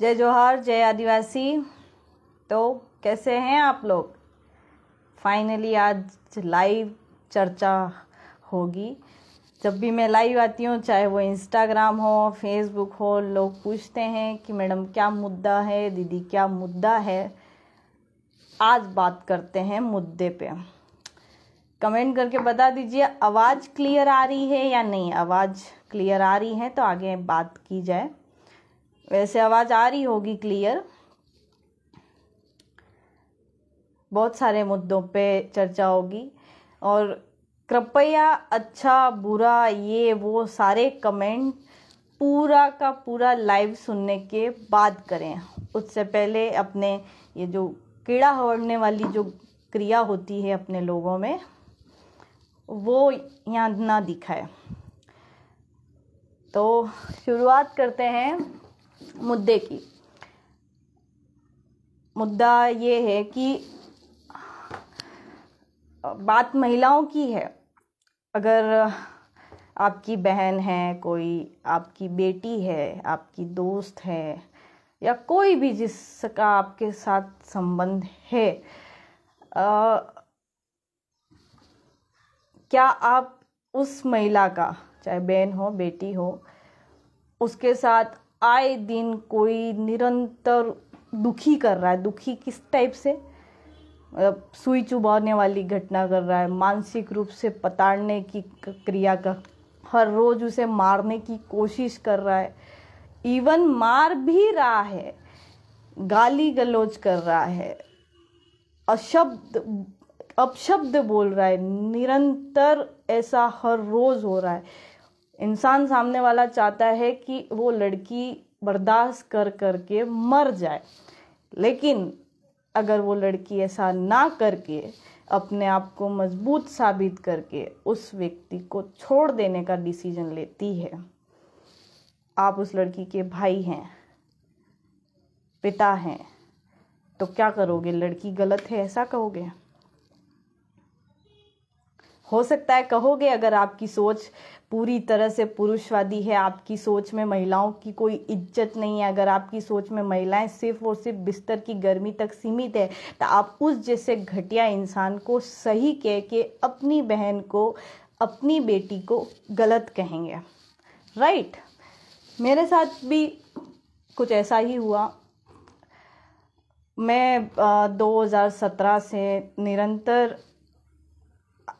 जय जोहार जय आदिवासी तो कैसे हैं आप लोग फाइनली आज लाइव चर्चा होगी जब भी मैं लाइव आती हूँ चाहे वो इंस्टाग्राम हो फेसबुक हो लोग पूछते हैं कि मैडम क्या मुद्दा है दीदी क्या मुद्दा है आज बात करते हैं मुद्दे पे कमेंट करके बता दीजिए आवाज़ क्लियर आ रही है या नहीं आवाज़ क्लियर आ रही है तो आगे बात की जाए वैसे आवाज़ आ रही होगी क्लियर बहुत सारे मुद्दों पे चर्चा होगी और कृपया अच्छा बुरा ये वो सारे कमेंट पूरा का पूरा लाइव सुनने के बाद करें उससे पहले अपने ये जो कीड़ा हवड़ने वाली जो क्रिया होती है अपने लोगों में वो यहाँ ना दिखाए तो शुरुआत करते हैं मुद्दे की मुद्दा ये है कि बात महिलाओं की है अगर आपकी बहन है कोई आपकी बेटी है आपकी दोस्त है या कोई भी जिसका आपके साथ संबंध है आ, क्या आप उस महिला का चाहे बहन हो बेटी हो उसके साथ आए दिन कोई निरंतर दुखी कर रहा है दुखी किस टाइप से मतलब सुई चुबाने वाली घटना कर रहा है मानसिक रूप से पताड़ने की क्रिया का हर रोज उसे मारने की कोशिश कर रहा है इवन मार भी रहा है गाली गलोच कर रहा है अशब्द अपशब्द बोल रहा है निरंतर ऐसा हर रोज हो रहा है इंसान सामने वाला चाहता है कि वो लड़की बर्दाश्त कर करके मर जाए लेकिन अगर वो लड़की ऐसा ना करके अपने आप को मजबूत साबित करके उस व्यक्ति को छोड़ देने का डिसीजन लेती है आप उस लड़की के भाई हैं पिता हैं तो क्या करोगे लड़की गलत है ऐसा कहोगे हो सकता है कहोगे अगर आपकी सोच पूरी तरह से पुरुषवादी है आपकी सोच में महिलाओं की कोई इज्जत नहीं है अगर आपकी सोच में महिलाएं सिर्फ और सिर्फ बिस्तर की गर्मी तक सीमित है तो आप उस जैसे घटिया इंसान को सही कह के अपनी बहन को अपनी बेटी को गलत कहेंगे राइट मेरे साथ भी कुछ ऐसा ही हुआ मैं 2017 से निरंतर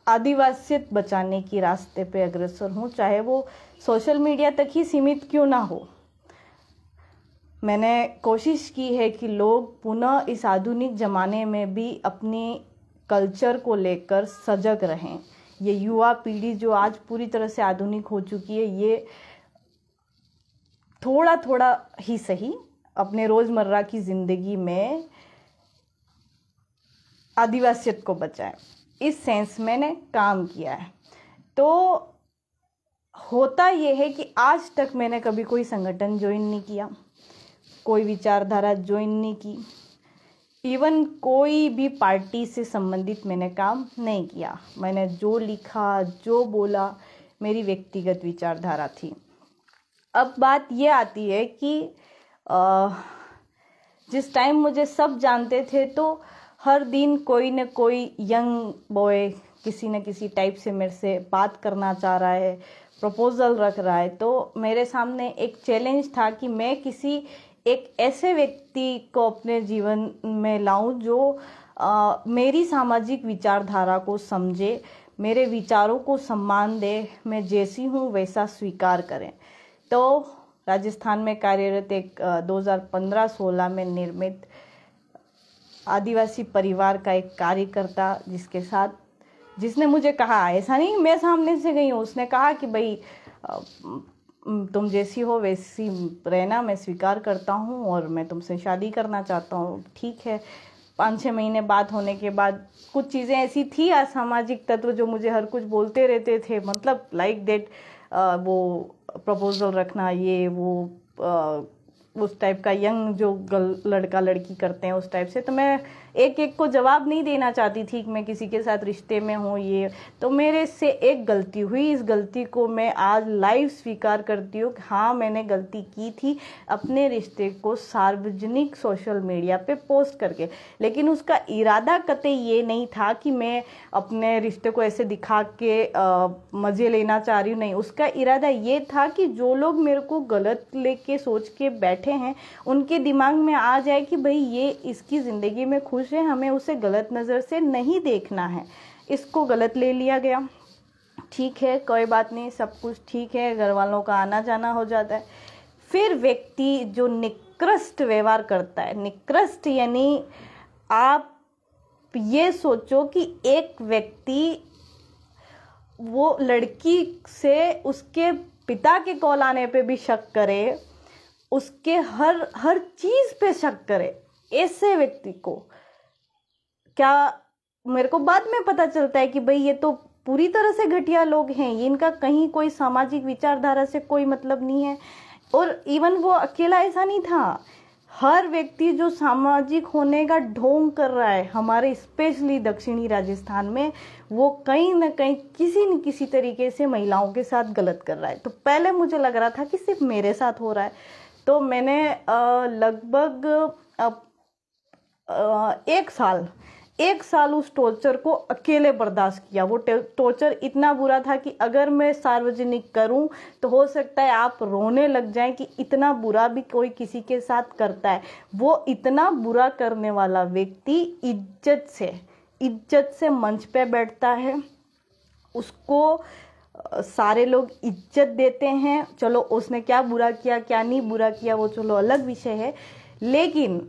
आदिवासियत बचाने की रास्ते पे अग्रसर हूँ चाहे वो सोशल मीडिया तक ही सीमित क्यों ना हो मैंने कोशिश की है कि लोग पुनः इस आधुनिक ज़माने में भी अपने कल्चर को लेकर सजग रहें ये युवा पीढ़ी जो आज पूरी तरह से आधुनिक हो चुकी है ये थोड़ा थोड़ा ही सही अपने रोज़मर्रा की ज़िंदगी में आदिवासियत को बचाएं इस सेंस मैंने काम किया है तो होता यह है कि आज तक मैंने कभी कोई संगठन ज्वाइन नहीं किया कोई विचारधारा ज्वाइन नहीं की इवन कोई भी पार्टी से संबंधित मैंने काम नहीं किया मैंने जो लिखा जो बोला मेरी व्यक्तिगत विचारधारा थी अब बात यह आती है कि जिस टाइम मुझे सब जानते थे तो हर दिन कोई न कोई यंग बॉय किसी न किसी टाइप से मेरे से बात करना चाह रहा है प्रपोज़ल रख रहा है तो मेरे सामने एक चैलेंज था कि मैं किसी एक ऐसे व्यक्ति को अपने जीवन में लाऊं जो आ, मेरी सामाजिक विचारधारा को समझे मेरे विचारों को सम्मान दे मैं जैसी हूँ वैसा स्वीकार करें तो राजस्थान में कार्यरत एक 2015-16 में निर्मित आदिवासी परिवार का एक कार्यकर्ता जिसके साथ जिसने मुझे कहा ऐसा नहीं मैं सामने से गई हूँ उसने कहा कि भाई तुम जैसी हो वैसी रहना मैं स्वीकार करता हूँ और मैं तुमसे शादी करना चाहता हूँ ठीक है पाँच छः महीने बाद होने के बाद कुछ चीज़ें ऐसी थी असामाजिक तत्व जो मुझे हर कुछ बोलते रहते थे मतलब लाइक like देट वो प्रपोज़ल रखना ये वो आ, उस टाइप का यंग जो गर्ल लड़का लड़की करते हैं उस टाइप से तो मैं एक एक को जवाब नहीं देना चाहती थी कि मैं किसी के साथ रिश्ते में हूँ ये तो मेरे से एक गलती हुई इस गलती को मैं आज लाइव स्वीकार करती हूँ हाँ मैंने गलती की थी अपने रिश्ते को सार्वजनिक सोशल मीडिया पे पोस्ट करके लेकिन उसका इरादा कतई ये नहीं था कि मैं अपने रिश्ते को ऐसे दिखा के मज़े लेना चाह रही हूँ नहीं उसका इरादा ये था कि जो लोग मेरे को गलत लेके सोच के बैठे हैं उनके दिमाग में आ जाए कि भाई ये इसकी ज़िंदगी में खुश खुश है हमें उसे गलत नज़र से नहीं देखना है इसको गलत ले लिया गया ठीक है कोई बात नहीं सब कुछ ठीक है घर वालों का आना जाना हो जाता है फिर व्यक्ति जो निकृष्ट व्यवहार करता है निकृष्ट यानी आप ये सोचो कि एक व्यक्ति वो लड़की से उसके पिता के कॉल आने पे भी शक करे उसके हर हर चीज़ पे शक करे ऐसे व्यक्ति को क्या मेरे को बाद में पता चलता है कि भाई ये तो पूरी तरह से घटिया लोग हैं ये इनका कहीं कोई सामाजिक विचारधारा से कोई मतलब नहीं है और इवन वो अकेला ऐसा नहीं था हर व्यक्ति जो सामाजिक होने का ढोंग कर रहा है हमारे स्पेशली दक्षिणी राजस्थान में वो कहीं ना कहीं किसी न किसी तरीके से महिलाओं के साथ गलत कर रहा है तो पहले मुझे लग रहा था कि सिर्फ मेरे साथ हो रहा है तो मैंने लगभग एक साल एक साल उस टॉर्चर को अकेले बर्दाश्त किया वो टॉर्चर इतना बुरा था कि अगर मैं सार्वजनिक करूं तो हो सकता है आप रोने लग जाएं कि इतना बुरा भी कोई किसी के साथ करता है वो इतना बुरा करने वाला व्यक्ति इज्जत से इज्जत से मंच पे बैठता है उसको सारे लोग इज्जत देते हैं चलो उसने क्या बुरा किया क्या नहीं बुरा किया वो चलो अलग विषय है लेकिन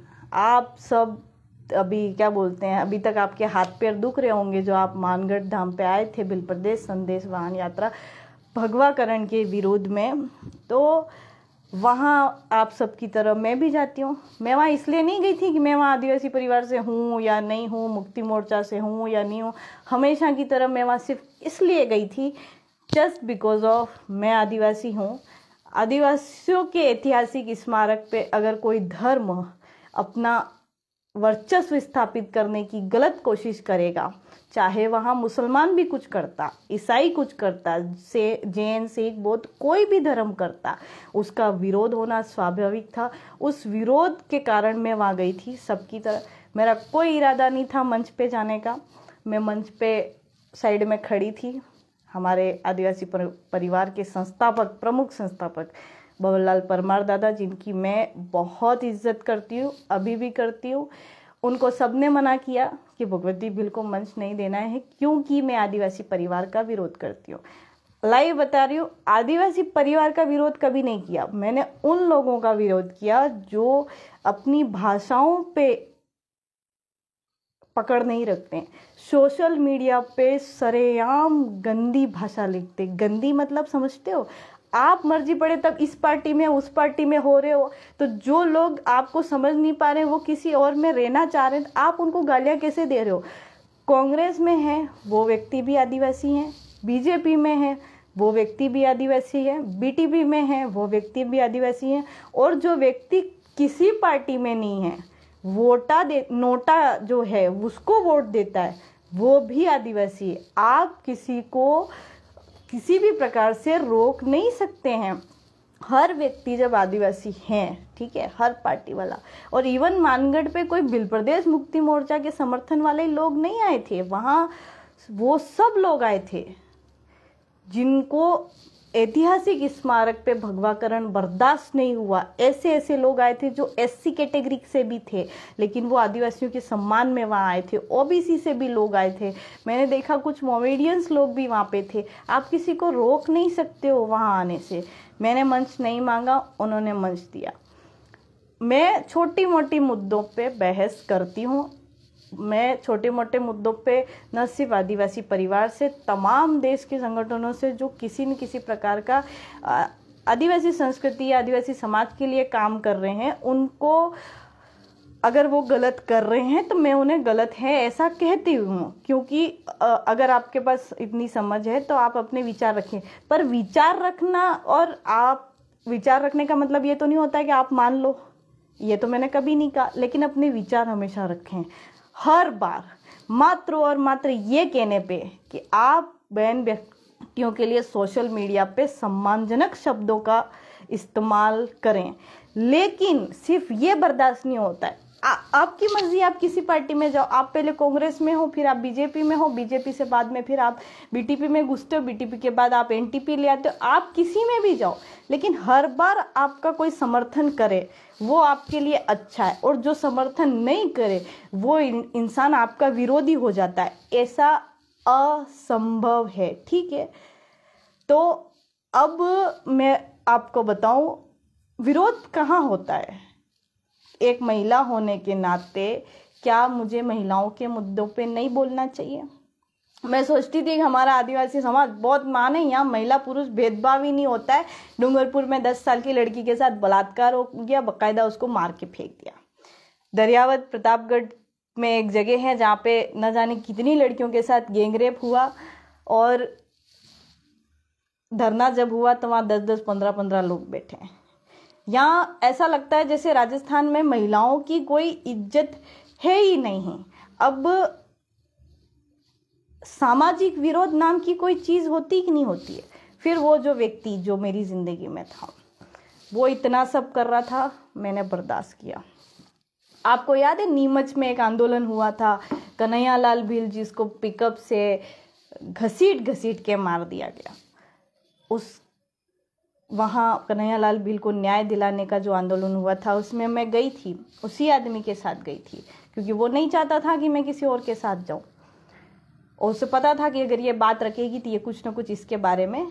आप सब अभी क्या बोलते हैं अभी तक आपके हाथ पैर दुख रहे होंगे जो आप मानगढ़ धाम पे आए थे बिल प्रदेश संदेश वाहन यात्रा भगवाकरण के विरोध में तो वहाँ आप सबकी तरह मैं भी जाती हूँ मैं वहाँ इसलिए नहीं गई थी कि मैं वहाँ आदिवासी परिवार से हूँ या नहीं हूँ मुक्ति मोर्चा से हूँ या नहीं हूँ हमेशा की तरह मैं वहाँ सिर्फ इसलिए गई थी जस्ट बिकॉज ऑफ मैं आदिवासी हूँ आदिवासियों के ऐतिहासिक स्मारक पे अगर कोई धर्म अपना वर्चस्व स्थापित करने की गलत कोशिश करेगा चाहे वहाँ मुसलमान भी कुछ करता ईसाई कुछ करता से जैन सिख बौद्ध कोई भी धर्म करता उसका विरोध होना स्वाभाविक था उस विरोध के कारण मैं वहाँ गई थी सबकी तरह मेरा कोई इरादा नहीं था मंच पे जाने का मैं मंच पे साइड में खड़ी थी हमारे आदिवासी परिवार के संस्थापक प्रमुख संस्थापक बाबूलाल परमार दादा जिनकी मैं बहुत इज्जत करती हूँ अभी भी करती हूँ उनको सबने मना किया कि भगवती बिल को मंच नहीं देना है क्योंकि मैं आदिवासी परिवार का विरोध करती हूँ लाइव बता रही हूँ आदिवासी परिवार का विरोध कभी नहीं किया मैंने उन लोगों का विरोध किया जो अपनी भाषाओं पे पकड़ नहीं रखते सोशल मीडिया पे सरेआम गंदी भाषा लिखते गंदी मतलब समझते हो आप मर्जी पड़े तब इस पार्टी में उस पार्टी में हो रहे हो तो जो लोग आपको समझ नहीं पा रहे वो किसी और में रहना चाह रहे हैं तो आप उनको गालियाँ कैसे दे रहे हो कांग्रेस में है वो व्यक्ति भी आदिवासी हैं बीजेपी में है वो व्यक्ति भी आदिवासी है बीटीपी में है वो व्यक्ति भी आदिवासी है और जो व्यक्ति किसी पार्टी में नहीं है वोटा दे नोटा जो है उसको वोट देता है वो भी आदिवासी आप किसी को किसी भी प्रकार से रोक नहीं सकते हैं हर व्यक्ति जब आदिवासी हैं ठीक है हर पार्टी वाला और इवन मानगढ़ पे कोई बिल प्रदेश मुक्ति मोर्चा के समर्थन वाले लोग नहीं आए थे वहाँ वो सब लोग आए थे जिनको ऐतिहासिक स्मारक पे भगवाकरण बर्दाश्त नहीं हुआ ऐसे ऐसे लोग आए थे जो एससी कैटेगरी से भी थे लेकिन वो आदिवासियों के सम्मान में वहाँ आए थे ओबीसी से भी लोग आए थे मैंने देखा कुछ मोमेडियंस लोग भी वहाँ पे थे आप किसी को रोक नहीं सकते हो वहाँ आने से मैंने मंच नहीं मांगा उन्होंने मंच दिया मैं छोटी मोटी मुद्दों पे बहस करती हूँ मैं छोटे मोटे मुद्दों पे न सिर्फ आदिवासी परिवार से तमाम देश के संगठनों से जो किसी न किसी प्रकार का आदिवासी संस्कृति या आदिवासी समाज के लिए काम कर रहे हैं उनको अगर वो गलत कर रहे हैं तो मैं उन्हें गलत है ऐसा कहती हूँ क्योंकि अगर आपके पास इतनी समझ है तो आप अपने विचार रखें पर विचार रखना और आप विचार रखने का मतलब ये तो नहीं होता है कि आप मान लो ये तो मैंने कभी नहीं कहा लेकिन अपने विचार हमेशा रखें हर बार मात्र और मात्र ये कहने पे कि आप बहन व्यक्तियों के लिए सोशल मीडिया पे सम्मानजनक शब्दों का इस्तेमाल करें लेकिन सिर्फ ये बर्दाश्त नहीं होता है आपकी मर्जी आप किसी पार्टी में जाओ आप पहले कांग्रेस में हो फिर आप बीजेपी में हो बीजेपी से बाद में फिर आप बीटीपी में घुसते हो बीटीपी के बाद आप एनटीपी ले आते हो आप किसी में भी जाओ लेकिन हर बार आपका कोई समर्थन करे वो आपके लिए अच्छा है और जो समर्थन नहीं करे वो इंसान आपका विरोधी हो जाता है ऐसा असंभव है ठीक है तो अब मैं आपको बताऊं विरोध कहाँ होता है एक महिला होने के नाते क्या मुझे महिलाओं के मुद्दों पे नहीं बोलना चाहिए मैं सोचती थी कि हमारा आदिवासी समाज बहुत मान है यहाँ महिला पुरुष भेदभाव ही नहीं होता है डूंगरपुर में दस साल की लड़की के साथ बलात्कार हो गया बकायदा उसको मार के फेंक दिया दरियावत प्रतापगढ़ में एक जगह है जहाँ पे न जाने कितनी लड़कियों के साथ गेंगरेप हुआ और धरना जब हुआ तो वहाँ दस दस पंद्रह पंद्रह लोग बैठे हैं यहाँ ऐसा लगता है जैसे राजस्थान में महिलाओं की कोई इज्जत है ही नहीं अब सामाजिक विरोध नाम की कोई चीज़ होती कि नहीं होती है फिर वो जो व्यक्ति जो मेरी ज़िंदगी में था वो इतना सब कर रहा था मैंने बर्दाश्त किया आपको याद है नीमच में एक आंदोलन हुआ था कन्हैया लाल भील जिसको पिकअप से घसीट घसीट के मार दिया गया उस वहाँ कन्हैया लाल बिल को न्याय दिलाने का जो आंदोलन हुआ था उसमें मैं गई थी उसी आदमी के साथ गई थी क्योंकि वो नहीं चाहता था कि मैं किसी और के साथ जाऊँ और उसे पता था कि अगर ये बात रखेगी तो ये कुछ ना कुछ इसके बारे में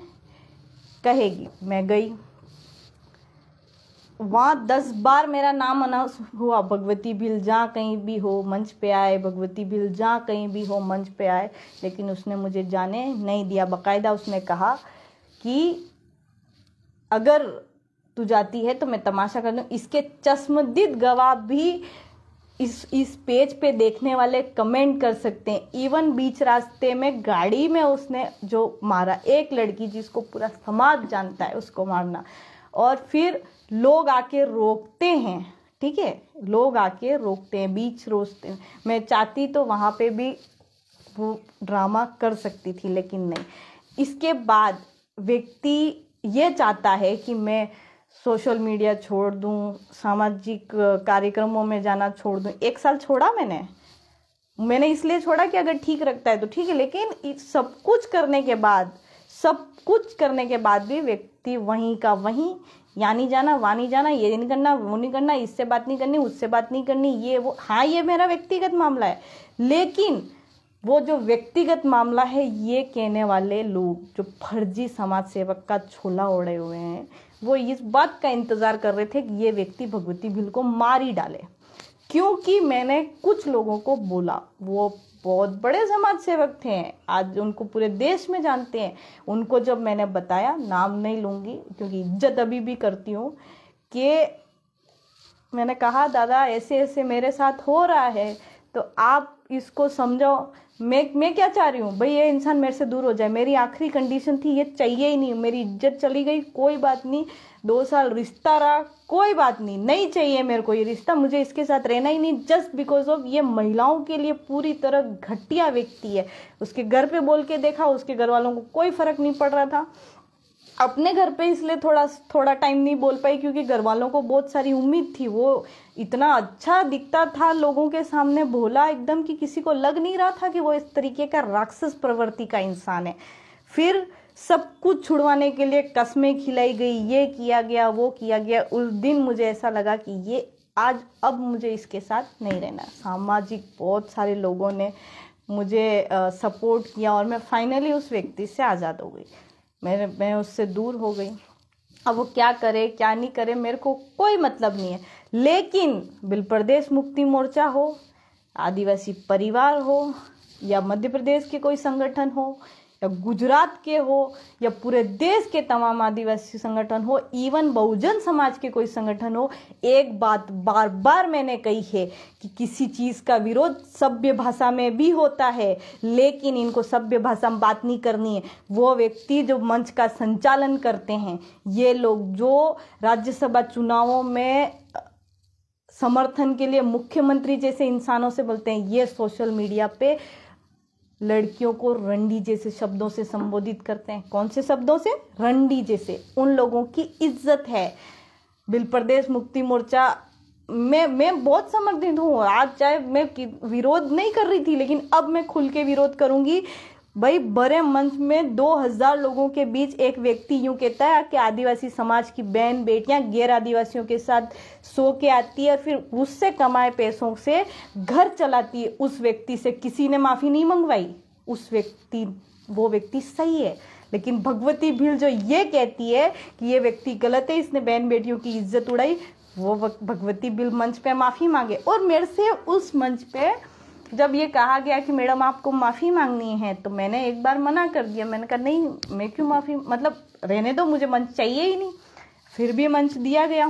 कहेगी मैं गई वहाँ दस बार मेरा नाम अनाउंस हुआ भगवती भील जहाँ कहीं भी हो मंच पे आए भगवती बिल जहाँ कहीं भी हो मंच पे आए लेकिन उसने मुझे जाने नहीं दिया बकायदा उसने कहा कि अगर तू जाती है तो मैं तमाशा कर दूँ इसके चश्मदीद गवाह भी इस इस पेज पे देखने वाले कमेंट कर सकते हैं इवन बीच रास्ते में गाड़ी में उसने जो मारा एक लड़की जिसको पूरा समाज जानता है उसको मारना और फिर लोग आके रोकते हैं ठीक है लोग आके रोकते हैं बीच रोकते हैं मैं चाहती तो वहाँ पे भी वो ड्रामा कर सकती थी लेकिन नहीं इसके बाद व्यक्ति ये चाहता है कि मैं सोशल मीडिया छोड़ दूँ सामाजिक कार्यक्रमों में जाना छोड़ दूँ एक साल छोड़ा मैंने मैंने इसलिए छोड़ा कि अगर ठीक रखता है तो ठीक है लेकिन सब कुछ करने के बाद सब कुछ करने के बाद भी व्यक्ति वहीं का वहीं यानी नहीं जाना वहाँ नहीं जाना ये नहीं करना वो नहीं करना इससे बात नहीं करनी उससे बात नहीं करनी ये वो हाँ ये मेरा व्यक्तिगत मामला है लेकिन वो जो व्यक्तिगत मामला है ये कहने वाले लोग जो फर्जी समाज सेवक का छोला ओढ़े हुए हैं वो इस बात का इंतज़ार कर रहे थे कि ये व्यक्ति भगवती भील को मार ही डाले क्योंकि मैंने कुछ लोगों को बोला वो बहुत बड़े समाज सेवक थे आज उनको पूरे देश में जानते हैं उनको जब मैंने बताया नाम नहीं लूँगी क्योंकि इज्जत अभी भी करती हूँ कि मैंने कहा दादा ऐसे ऐसे मेरे साथ हो रहा है तो आप इसको समझाओ मैं मैं क्या चाह रही हूँ भाई ये इंसान मेरे से दूर हो जाए मेरी आखिरी कंडीशन थी ये चाहिए ही नहीं मेरी इज्जत चली गई कोई बात नहीं दो साल रिश्ता रहा कोई बात नहीं नहीं चाहिए मेरे को ये रिश्ता मुझे इसके साथ रहना ही नहीं जस्ट बिकॉज ऑफ ये महिलाओं के लिए पूरी तरह घटिया व्यक्ति है उसके घर पे बोल के देखा उसके घर वालों को कोई फर्क नहीं पड़ रहा था अपने घर पे इसलिए थोड़ा थोड़ा टाइम नहीं बोल पाई क्योंकि घर वालों को बहुत सारी उम्मीद थी वो इतना अच्छा दिखता था लोगों के सामने भोला एकदम कि किसी को लग नहीं रहा था कि वो इस तरीके का राक्षस प्रवृत्ति का इंसान है फिर सब कुछ छुड़वाने के लिए कस्में खिलाई गई ये किया गया वो किया गया उस दिन मुझे ऐसा लगा कि ये आज अब मुझे इसके साथ नहीं रहना सामाजिक बहुत सारे लोगों ने मुझे सपोर्ट किया और मैं फाइनली उस व्यक्ति से आज़ाद हो गई मेरे मैं उससे दूर हो गई अब वो क्या करे क्या नहीं करे मेरे को कोई मतलब नहीं है लेकिन बिल प्रदेश मुक्ति मोर्चा हो आदिवासी परिवार हो या मध्य प्रदेश के कोई संगठन हो या गुजरात के हो या पूरे देश के तमाम आदिवासी संगठन हो इवन बहुजन समाज के कोई संगठन हो एक बात बार बार मैंने कही है कि किसी चीज़ का विरोध सभ्य भाषा में भी होता है लेकिन इनको सभ्य भाषा में बात नहीं करनी है वो व्यक्ति जो मंच का संचालन करते हैं ये लोग जो राज्यसभा चुनावों में समर्थन के लिए मुख्यमंत्री जैसे इंसानों से बोलते हैं ये सोशल मीडिया पे लड़कियों को रंडी जैसे शब्दों से संबोधित करते हैं कौन से शब्दों से रंडी जैसे उन लोगों की इज्जत है बिल प्रदेश मुक्ति मोर्चा मैं मैं बहुत समर्थित हूँ आज चाहे मैं विरोध नहीं कर रही थी लेकिन अब मैं खुल के विरोध करूँगी भाई बड़े मंच में 2000 लोगों के बीच एक व्यक्ति यूं कहता है कि आदिवासी समाज की बहन बेटियां गैर आदिवासियों के साथ सो के आती है फिर उससे कमाए पैसों से घर चलाती है उस व्यक्ति से किसी ने माफ़ी नहीं मंगवाई उस व्यक्ति वो व्यक्ति सही है लेकिन भगवती भील जो ये कहती है कि ये व्यक्ति गलत है इसने बहन बेटियों की इज्जत उड़ाई वो भगवती भील मंच पे माफ़ी मांगे और मेरे से उस मंच पे जब ये कहा गया कि मैडम आपको माफ़ी मांगनी है तो मैंने एक बार मना कर दिया मैंने कहा नहीं मैं क्यों माफ़ी मतलब रहने दो मुझे मंच चाहिए ही नहीं फिर भी मंच दिया गया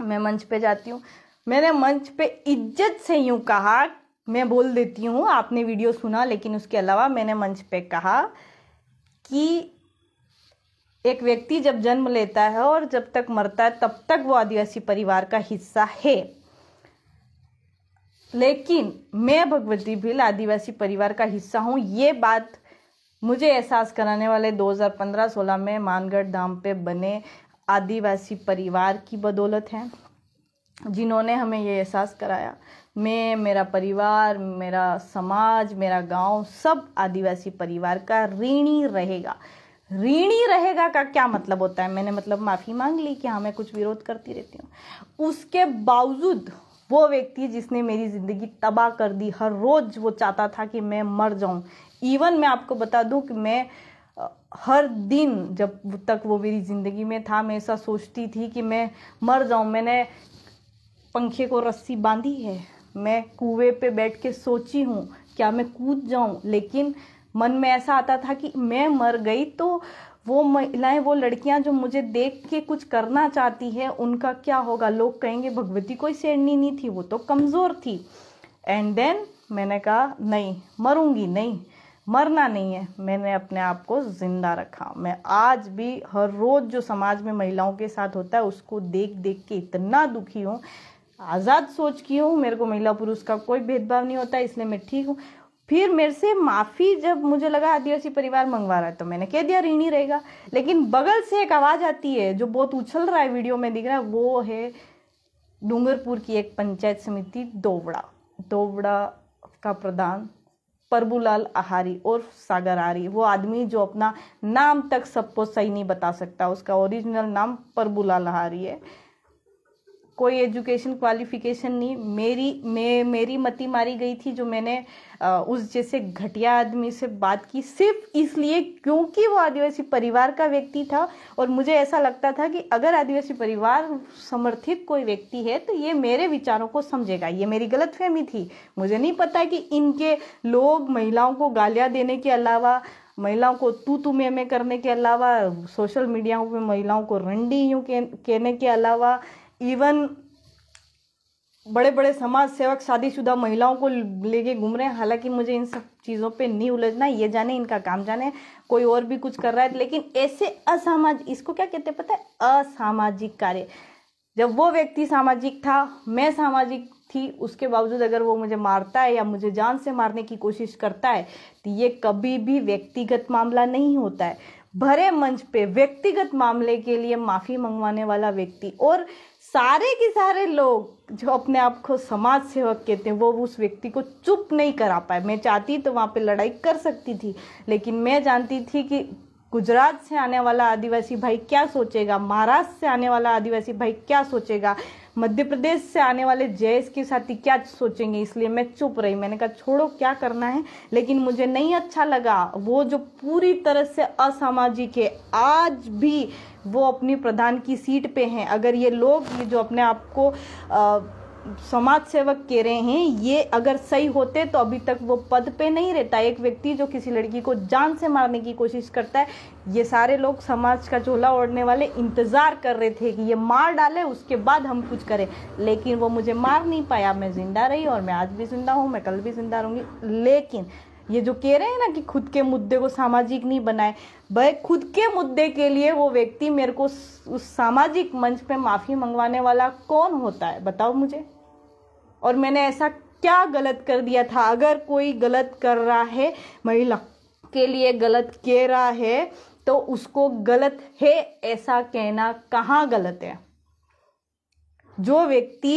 मैं मंच पे जाती हूँ मैंने मंच पे इज्जत से यूँ कहा मैं बोल देती हूँ आपने वीडियो सुना लेकिन उसके अलावा मैंने मंच पे कहा कि एक व्यक्ति जब जन्म लेता है और जब तक मरता है तब तक वो आदिवासी परिवार का हिस्सा है लेकिन मैं भगवती भील आदिवासी परिवार का हिस्सा हूँ ये बात मुझे एहसास कराने वाले 2015-16 में मानगढ़ धाम पे बने आदिवासी परिवार की बदौलत है जिन्होंने हमें ये एहसास कराया मैं मेरा परिवार मेरा समाज मेरा गांव सब आदिवासी परिवार का ऋणी रहेगा ऋणी रहेगा का क्या मतलब होता है मैंने मतलब माफ़ी मांग ली कि हाँ मैं कुछ विरोध करती रहती हूँ उसके बावजूद वो व्यक्ति जिसने मेरी ज़िंदगी तबाह कर दी हर रोज़ वो चाहता था कि मैं मर जाऊं इवन मैं आपको बता दूँ कि मैं हर दिन जब तक वो मेरी ज़िंदगी में था मैं ऐसा सोचती थी कि मैं मर जाऊं मैंने पंखे को रस्सी बांधी है मैं कुएं पे बैठ के सोची हूँ क्या मैं कूद जाऊँ लेकिन मन में ऐसा आता था कि मैं मर गई तो वो महिलाएं वो लड़कियां जो मुझे देख के कुछ करना चाहती है उनका क्या होगा लोग कहेंगे भगवती कोई सेणनी नहीं थी वो तो कमज़ोर थी एंड देन मैंने कहा नहीं मरूंगी नहीं मरना नहीं है मैंने अपने आप को जिंदा रखा मैं आज भी हर रोज़ जो समाज में महिलाओं के साथ होता है उसको देख देख के इतना दुखी हूँ आज़ाद सोच की हूँ मेरे को महिला पुरुष का कोई भेदभाव नहीं होता इसलिए मैं ठीक हूँ फिर मेरे से माफ़ी जब मुझे लगा आदिवासी परिवार मंगवा रहा है तो मैंने कह दिया ऋणी रहेगा लेकिन बगल से एक आवाज़ आती है जो बहुत उछल रहा है वीडियो में दिख रहा है वो है डूंगरपुर की एक पंचायत समिति दोवड़ा दोवड़ा का प्रधान प्रभुलाल आहारी और सागर आरी वो आदमी जो अपना नाम तक सबको सही नहीं बता सकता उसका ओरिजिनल नाम प्रभुलाल आहारी है कोई एजुकेशन क्वालिफिकेशन नहीं मेरी मे, मेरी मती मारी गई थी जो मैंने आ, उस जैसे घटिया आदमी से बात की सिर्फ इसलिए क्योंकि वो आदिवासी परिवार का व्यक्ति था और मुझे ऐसा लगता था कि अगर आदिवासी परिवार समर्थित कोई व्यक्ति है तो ये मेरे विचारों को समझेगा ये मेरी गलत फहमी थी मुझे नहीं पता कि इनके लोग महिलाओं को गालियाँ देने के अलावा महिलाओं को तू तू मैं मैं करने के अलावा सोशल मीडिया पे महिलाओं को रंडी यूँ कहने के अलावा इवन बड़े बड़े समाज सेवक शादीशुदा महिलाओं को लेके घूम रहे हैं हालांकि मुझे इन सब चीज़ों पे नहीं उलझना ये जाने इनका काम जाने कोई और भी कुछ कर रहा है लेकिन ऐसे असामाजिक इसको क्या कहते हैं पता है असामाजिक कार्य जब वो व्यक्ति सामाजिक था मैं सामाजिक थी उसके बावजूद अगर वो मुझे मारता है या मुझे जान से मारने की कोशिश करता है तो ये कभी भी व्यक्तिगत मामला नहीं होता है भरे मंच पे व्यक्तिगत मामले के लिए माफ़ी मंगवाने वाला व्यक्ति और सारे के सारे लोग जो अपने आप को समाज सेवक कहते हैं वो उस व्यक्ति को चुप नहीं करा पाए मैं चाहती तो वहाँ पे लड़ाई कर सकती थी लेकिन मैं जानती थी कि गुजरात से आने वाला आदिवासी भाई क्या सोचेगा महाराष्ट्र से आने वाला आदिवासी भाई क्या सोचेगा मध्य प्रदेश से आने वाले जयस के साथी क्या सोचेंगे इसलिए मैं चुप रही मैंने कहा छोड़ो क्या करना है लेकिन मुझे नहीं अच्छा लगा वो जो पूरी तरह से असामाजिक है आज भी वो अपनी प्रधान की सीट पे हैं अगर ये लोग ये जो अपने आप को आ, समाज सेवक कह रहे हैं ये अगर सही होते तो अभी तक वो पद पे नहीं रहता एक व्यक्ति जो किसी लड़की को जान से मारने की कोशिश करता है ये सारे लोग समाज का झोला ओढ़ने वाले इंतज़ार कर रहे थे कि ये मार डाले उसके बाद हम कुछ करें लेकिन वो मुझे मार नहीं पाया मैं ज़िंदा रही और मैं आज भी ज़िंदा हूँ मैं कल भी ज़िंदा रहूँगी लेकिन ये जो कह रहे हैं ना कि खुद के मुद्दे को सामाजिक नहीं बनाए भाई खुद के मुद्दे के लिए वो व्यक्ति मेरे को उस सामाजिक मंच पे माफ़ी मंगवाने वाला कौन होता है बताओ मुझे और मैंने ऐसा क्या गलत कर दिया था अगर कोई गलत कर रहा है महिला के लिए गलत कह रहा है तो उसको गलत है ऐसा कहना कहाँ गलत है जो व्यक्ति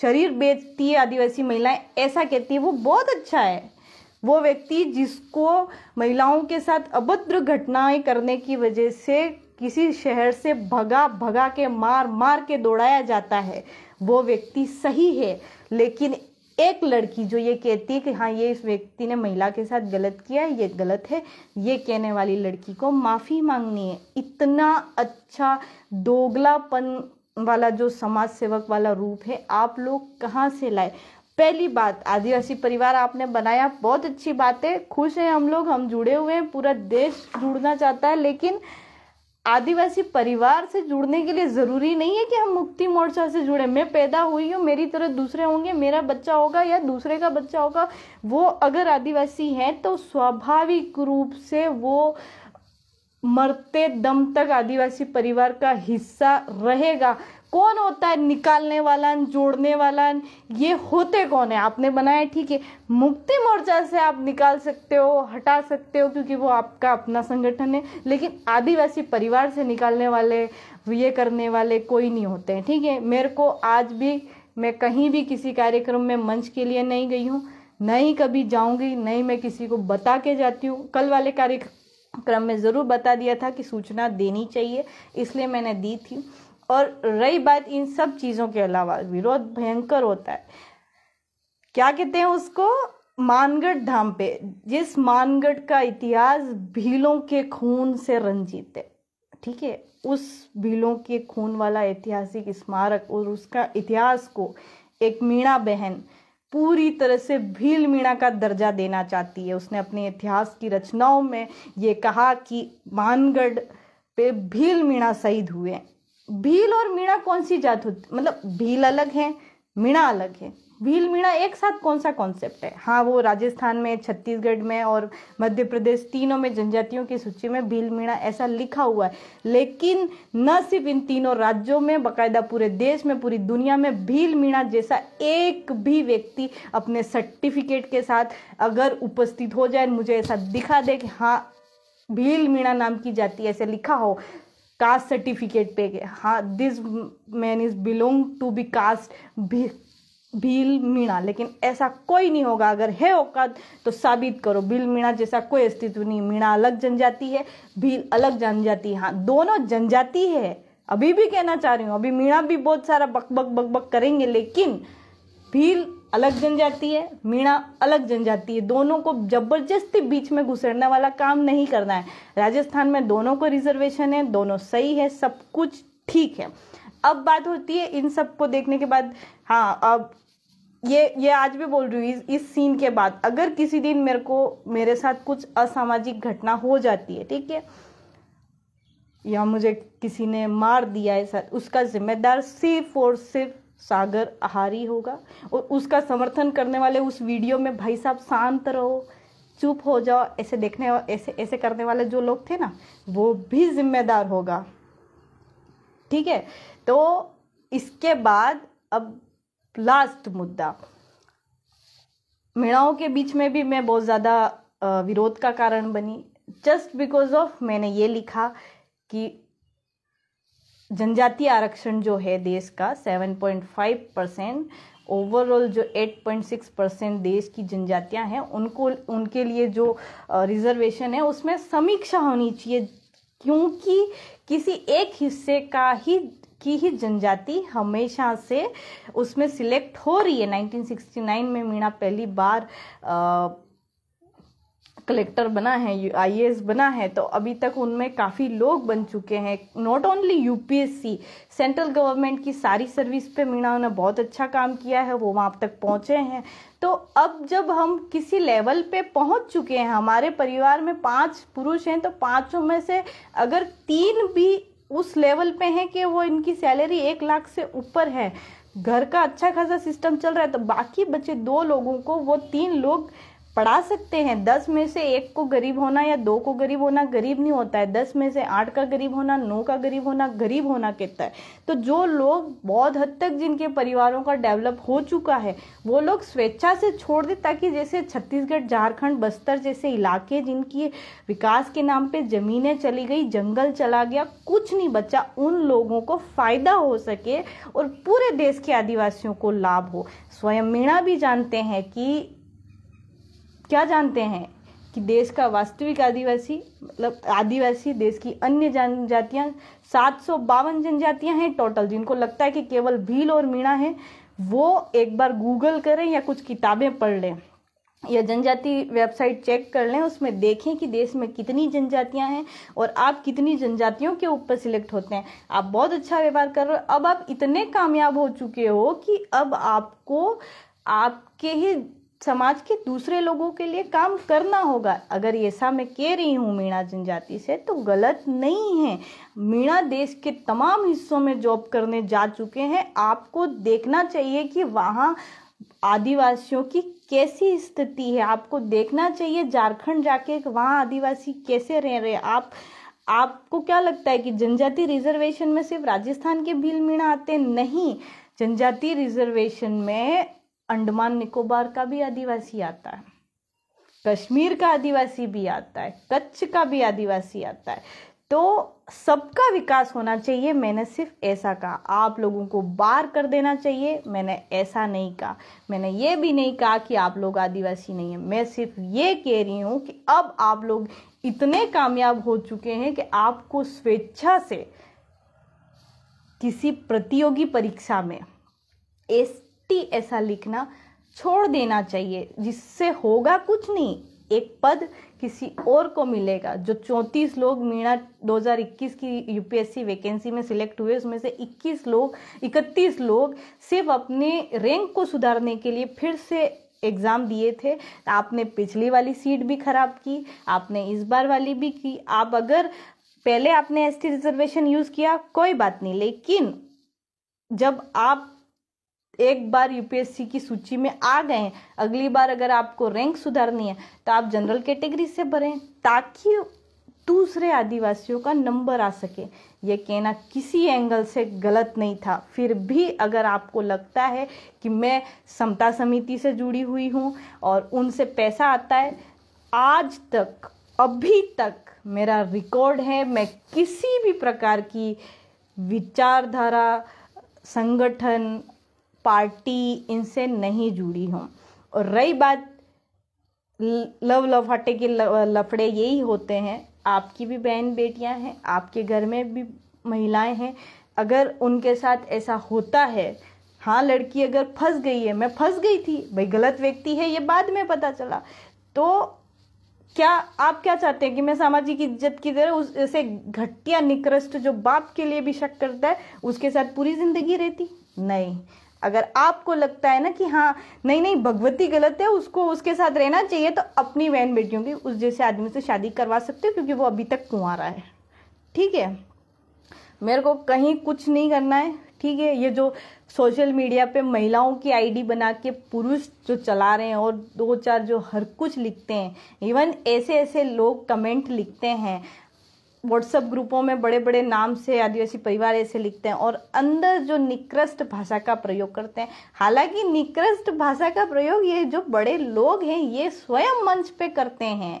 शरीर बेचती है आदिवासी महिलाएं ऐसा कहती है वो बहुत अच्छा है वो व्यक्ति जिसको महिलाओं के साथ अभद्र घटनाएं करने की वजह से किसी शहर से भगा भगा के मार मार के दौड़ाया जाता है वो व्यक्ति सही है लेकिन एक लड़की जो ये कहती है कि हाँ ये इस व्यक्ति ने महिला के साथ गलत किया है ये गलत है ये कहने वाली लड़की को माफ़ी मांगनी है इतना अच्छा दोगलापन वाला जो समाज सेवक वाला रूप है आप लोग कहाँ से लाए पहली बात आदिवासी परिवार आपने बनाया बहुत अच्छी बात है खुश हैं हम लोग हम जुड़े हुए हैं पूरा देश जुड़ना चाहता है लेकिन आदिवासी परिवार से जुड़ने के लिए ज़रूरी नहीं है कि हम मुक्ति मोर्चा से जुड़े मैं पैदा हुई हूँ मेरी तरह दूसरे होंगे मेरा बच्चा होगा या दूसरे का बच्चा होगा वो अगर आदिवासी हैं तो स्वाभाविक रूप से वो मरते दम तक आदिवासी परिवार का हिस्सा रहेगा कौन होता है निकालने वाला जोड़ने वाला ये होते कौन है आपने बनाया ठीक है मुक्ति मोर्चा से आप निकाल सकते हो हटा सकते हो क्योंकि वो आपका अपना संगठन है लेकिन आदिवासी परिवार से निकालने वाले ये करने वाले कोई नहीं होते हैं ठीक है मेरे को आज भी मैं कहीं भी किसी कार्यक्रम में मंच के लिए नहीं गई हूँ नहीं कभी जाऊंगी नहीं मैं किसी को बता के जाती हूँ कल वाले कार्यक्रम में ज़रूर बता दिया था कि सूचना देनी चाहिए इसलिए मैंने दी थी और रही बात इन सब चीज़ों के अलावा विरोध भयंकर होता है क्या कहते हैं उसको मानगढ़ धाम पे जिस मानगढ़ का इतिहास भीलों के खून से रंजित है ठीक है उस भीलों के खून वाला ऐतिहासिक स्मारक और उसका इतिहास को एक मीणा बहन पूरी तरह से भील मीणा का दर्जा देना चाहती है उसने अपने इतिहास की रचनाओं में ये कहा कि मानगढ़ पे भील मीणा शहीद हुए भील और मीणा कौन सी जात होती मतलब भील अलग है मीणा अलग है भील मीणा एक साथ कौन सा कॉन्सेप्ट है हाँ वो राजस्थान में छत्तीसगढ़ में और मध्य प्रदेश तीनों में जनजातियों की सूची में भील मीणा ऐसा लिखा हुआ है लेकिन न सिर्फ इन तीनों राज्यों में बकायदा पूरे देश में पूरी दुनिया में भील मीणा जैसा एक भी व्यक्ति अपने सर्टिफिकेट के साथ अगर उपस्थित हो जाए मुझे ऐसा दिखा दे कि हाँ भील मीणा नाम की जाति ऐसे लिखा हो कास्ट सर्टिफिकेट पे हाँ this man is belong to be caste Bhil Meena लेकिन ऐसा कोई नहीं होगा अगर है औकात तो साबित करो भील मीणा जैसा कोई अस्तित्व नहीं मीणा अलग जनजाति है भील अलग जनजाति हाँ दोनों जनजाति है अभी भी कहना चाह रही हूँ अभी मीणा भी बहुत सारा बकबक बकबक करेंगे लेकिन भील अलग जनजाति है मीणा अलग जनजाति है दोनों को जबरदस्ती बीच में घुसरने वाला काम नहीं करना है राजस्थान में दोनों को रिजर्वेशन है दोनों सही है सब कुछ ठीक है अब बात होती है इन सब को देखने के बाद हाँ अब ये ये आज भी बोल रही हूँ इस सीन के बाद अगर किसी दिन मेरे को मेरे साथ कुछ असामाजिक घटना हो जाती है ठीक है या मुझे किसी ने मार दिया है सर उसका जिम्मेदार सिर्फ और सिर्फ सागर आहारी होगा और उसका समर्थन करने वाले उस वीडियो में भाई साहब शांत रहो चुप हो जाओ ऐसे देखने ऐसे ऐसे करने वाले जो लोग थे ना वो भी जिम्मेदार होगा ठीक है तो इसके बाद अब लास्ट मुद्दा महिलाओं के बीच में भी मैं बहुत ज़्यादा विरोध का कारण बनी जस्ट बिकॉज ऑफ मैंने ये लिखा कि जनजातीय आरक्षण जो है देश का 7.5 परसेंट ओवरऑल जो 8.6 परसेंट देश की जनजातियां हैं उनको उनके लिए जो रिजर्वेशन है उसमें समीक्षा होनी चाहिए क्योंकि किसी एक हिस्से का ही की ही जनजाति हमेशा से उसमें सिलेक्ट हो रही है 1969 में मीणा पहली बार आ, कलेक्टर बना है आई बना है तो अभी तक उनमें काफ़ी लोग बन चुके हैं not only UPSC central government की सारी सर्विस पे मीणा ने बहुत अच्छा काम किया है वो वहाँ तक पहुँचे हैं तो अब जब हम किसी लेवल पे पहुँच चुके हैं हमारे परिवार में पांच पुरुष हैं तो पांचों में से अगर तीन भी उस लेवल पे हैं कि वो इनकी सैलरी एक लाख से ऊपर है घर का अच्छा खासा सिस्टम चल रहा है तो बाकी बचे दो लोगों को वो तीन लोग पढ़ा सकते हैं दस में से एक को गरीब होना या दो को गरीब होना गरीब नहीं होता है दस में से आठ का गरीब होना नौ का गरीब होना गरीब होना कहता है तो जो लोग बहुत हद तक जिनके परिवारों का डेवलप हो चुका है वो लोग स्वेच्छा से छोड़ दें ताकि जैसे छत्तीसगढ़ झारखंड बस्तर जैसे इलाके जिनकी विकास के नाम पर ज़मीनें चली गई जंगल चला गया कुछ नहीं बचा उन लोगों को फ़ायदा हो सके और पूरे देश के आदिवासियों को लाभ हो स्वयं मीणा भी जानते हैं कि क्या जानते हैं कि देश का वास्तविक आदिवासी मतलब आदिवासी देश की अन्य जनजातियां सात सौ बावन जनजातियां हैं टोटल जिनको लगता है कि केवल भील और मीणा है वो एक बार गूगल करें या कुछ किताबें पढ़ लें या जनजाति वेबसाइट चेक कर लें उसमें देखें कि देश में कितनी जनजातियां हैं और आप कितनी जनजातियों के ऊपर सिलेक्ट होते हैं आप बहुत अच्छा व्यवहार कर रहे हो अब आप इतने कामयाब हो चुके हो कि अब आपको आपके ही समाज के दूसरे लोगों के लिए काम करना होगा अगर ऐसा मैं कह रही हूँ मीणा जनजाति से तो गलत नहीं है मीणा देश के तमाम हिस्सों में जॉब करने जा चुके हैं आपको देखना चाहिए कि वहाँ आदिवासियों की कैसी स्थिति है आपको देखना चाहिए झारखंड जाके वहाँ आदिवासी कैसे रह रहे आप आपको क्या लगता है कि जनजाति रिजर्वेशन में सिर्फ राजस्थान के भील मीणा आते नहीं जनजाति रिजर्वेशन में अंडमान निकोबार का भी आदिवासी आता है कश्मीर का आदिवासी भी आता है कच्छ का भी आदिवासी आता है तो सबका विकास होना चाहिए मैंने सिर्फ ऐसा कहा आप लोगों को बार कर देना चाहिए मैंने ऐसा नहीं कहा मैंने ये भी नहीं कहा कि आप लोग आदिवासी नहीं हैं मैं सिर्फ ये कह रही हूँ कि अब आप लोग इतने कामयाब हो चुके हैं कि आपको स्वेच्छा से किसी प्रतियोगी परीक्षा में इस मिट्टी ऐसा लिखना छोड़ देना चाहिए जिससे होगा कुछ नहीं एक पद किसी और को मिलेगा जो चौंतीस लोग मीणा 2021 की यूपीएससी वैकेंसी में सिलेक्ट हुए उसमें से 21 लोग 31 लोग सिर्फ अपने रैंक को सुधारने के लिए फिर से एग्ज़ाम दिए थे आपने पिछली वाली सीट भी ख़राब की आपने इस बार वाली भी की आप अगर पहले आपने एसटी रिजर्वेशन यूज़ किया कोई बात नहीं लेकिन जब आप एक बार यूपीएससी की सूची में आ गए हैं अगली बार अगर आपको रैंक सुधारनी है तो आप जनरल कैटेगरी से भरें ताकि दूसरे आदिवासियों का नंबर आ सके ये कहना किसी एंगल से गलत नहीं था फिर भी अगर आपको लगता है कि मैं समता समिति से जुड़ी हुई हूँ और उनसे पैसा आता है आज तक अभी तक मेरा रिकॉर्ड है मैं किसी भी प्रकार की विचारधारा संगठन पार्टी इनसे नहीं जुड़ी हूँ और रही बात लव हटे के लफड़े यही होते हैं आपकी भी बहन बेटियां हैं आपके घर में भी महिलाएं हैं अगर उनके साथ ऐसा होता है हाँ लड़की अगर फंस गई है मैं फंस गई थी भाई गलत व्यक्ति है ये बाद में पता चला तो क्या आप क्या चाहते हैं कि मैं सामाजिक इज्जत की तरह उस ऐसे घटिया निकृष्ट जो बाप के लिए भी शक करता है उसके साथ पूरी जिंदगी रहती नहीं अगर आपको लगता है ना कि हाँ नहीं नहीं भगवती गलत है उसको उसके साथ रहना चाहिए तो अपनी बहन बेटियों की उस जैसे आदमी से शादी करवा सकते हो क्योंकि वो अभी तक कुंवारा है ठीक है मेरे को कहीं कुछ नहीं करना है ठीक है ये जो सोशल मीडिया पे महिलाओं की आईडी बना के पुरुष जो चला रहे हैं और दो चार जो हर कुछ लिखते हैं इवन ऐसे ऐसे लोग कमेंट लिखते हैं व्हाट्सएप ग्रुपों में बड़े बड़े नाम से आदिवासी परिवार ऐसे लिखते हैं और अंदर जो निकृष्ट भाषा का प्रयोग करते हैं हालांकि निकृष्ट भाषा का प्रयोग ये जो बड़े लोग हैं ये स्वयं मंच पे करते हैं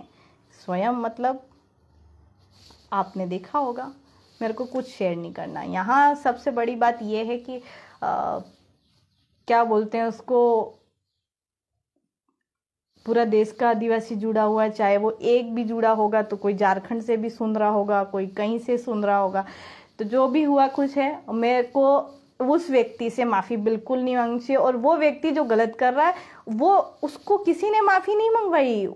स्वयं मतलब आपने देखा होगा मेरे को कुछ शेयर नहीं करना यहाँ सबसे बड़ी बात यह है कि आ, क्या बोलते हैं उसको पूरा देश का आदिवासी जुड़ा हुआ है चाहे वो एक भी जुड़ा होगा तो कोई झारखंड से भी सुन रहा होगा कोई कहीं से सुन रहा होगा तो जो भी हुआ कुछ है मेरे को उस व्यक्ति से माफ़ी बिल्कुल नहीं मांगनी चाहिए और वो व्यक्ति जो गलत कर रहा है वो उसको किसी ने माफ़ी नहीं मंगवाई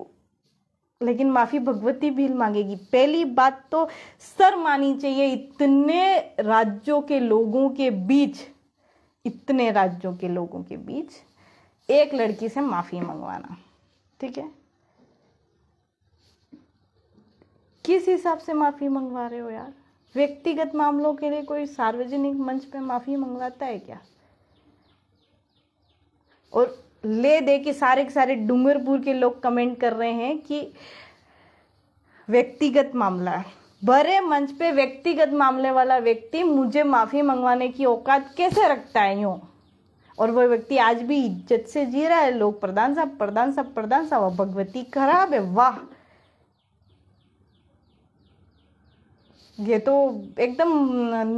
लेकिन माफ़ी भगवती भी मांगेगी पहली बात तो सर मानी चाहिए इतने राज्यों के लोगों के बीच इतने राज्यों के लोगों के बीच एक लड़की से माफ़ी मंगवाना ठीक है किस हिसाब से माफ़ी मंगवा रहे हो यार व्यक्तिगत मामलों के लिए कोई सार्वजनिक मंच पे माफ़ी मंगवाता है क्या और ले दे के सारे के सारे डूंगरपुर के लोग कमेंट कर रहे हैं कि व्यक्तिगत मामला है बड़े मंच पे व्यक्तिगत मामले वाला व्यक्ति मुझे माफ़ी मंगवाने की औकात कैसे रखता है यूं और वह व्यक्ति आज भी इज्जत से जी रहा है लोग प्रधान साहब प्रधान साहब प्रधान साहब भगवती खराब है वाह ये तो एकदम